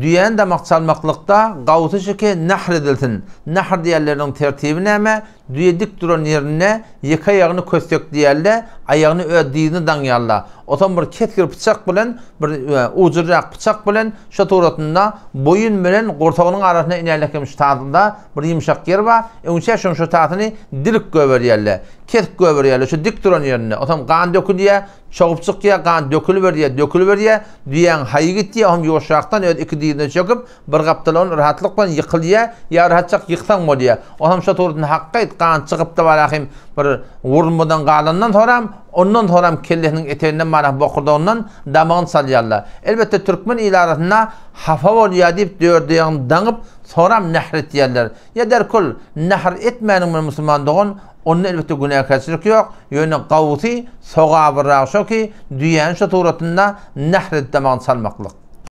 Düyen de maksalmaklıkta gavutu çeke nehr edilsin. Nehr diyerlerinin tertibi neme? düýedik duran ýerine ýeke ýagyny kösdek diýerle, aýagyny ödiýini daňýarla. Otan bir ketgir bıçak bilen, bir e, ujurak bıçak bilen şu toratında boyun bilen gortagynyň arasyna inerlekem şu taýdynda bir ýumşak ýer bar. Öňçe şu şu taýdyny dilik göberýärle. Ketik göberýärle şu dik duran ýerine. Otan gan döküp diýe, çogup çyk diýe, gan dökülip berdiýe, dökülip berdiýe, diýen haýy gitdi, hem ýoşaqdan öd iki diýene çökip, bir gapdalan rahatlyk bilen ýykylýa, ýa rahatçak ýykdan bolýa. Otan şu toratyny hakka çıktan çıkıp da varakim bir urmudan galından soram ondan soram kellenin etenden mara bokurdan damağın salyalla elbette türkmen ilaratına hafa ol ya dip diyor diyan dangıp soram nahret diyenler ya der kul nahr etmenin musulman doğun onun elbette günah yok yönü qavsi soğa bir raşoki dünyanın şu turatında nahret damağın salmaklık